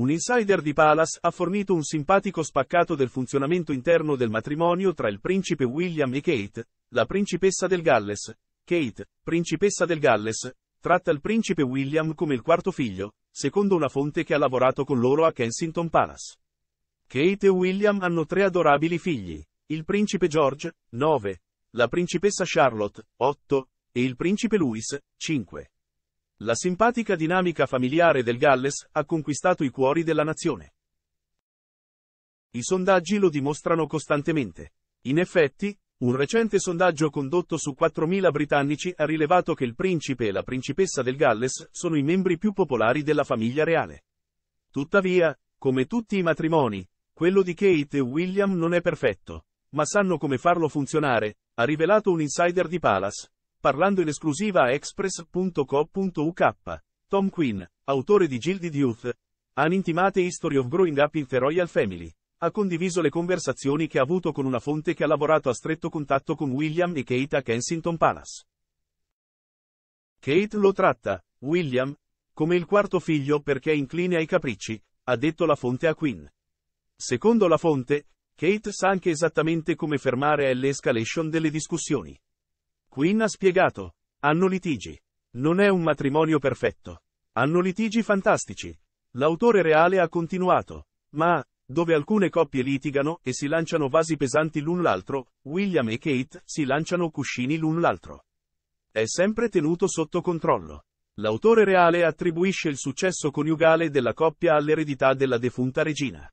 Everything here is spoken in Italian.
Un insider di Palace ha fornito un simpatico spaccato del funzionamento interno del matrimonio tra il principe William e Kate, la principessa del Galles. Kate, principessa del Galles, tratta il principe William come il quarto figlio, secondo una fonte che ha lavorato con loro a Kensington Palace. Kate e William hanno tre adorabili figli, il principe George, 9, la principessa Charlotte, 8, e il principe Louis, 5. La simpatica dinamica familiare del Galles ha conquistato i cuori della nazione. I sondaggi lo dimostrano costantemente. In effetti, un recente sondaggio condotto su 4.000 britannici ha rilevato che il principe e la principessa del Galles sono i membri più popolari della famiglia reale. Tuttavia, come tutti i matrimoni, quello di Kate e William non è perfetto, ma sanno come farlo funzionare, ha rivelato un insider di Palace, parlando in esclusiva a express.co.uk. Tom Quinn, autore di Gilded Youth, An Intimate History of Growing Up in the Royal Family, ha condiviso le conversazioni che ha avuto con una fonte che ha lavorato a stretto contatto con William e Kate a Kensington Palace. Kate lo tratta, William, come il quarto figlio perché è incline ai capricci, ha detto la fonte a Quinn. Secondo la fonte, Kate sa anche esattamente come fermare l'escalation delle discussioni. Quinn ha spiegato, hanno litigi. Non è un matrimonio perfetto. Hanno litigi fantastici. L'autore reale ha continuato. Ma, dove alcune coppie litigano e si lanciano vasi pesanti l'un l'altro, William e Kate si lanciano cuscini l'un l'altro. È sempre tenuto sotto controllo. L'autore reale attribuisce il successo coniugale della coppia all'eredità della defunta regina.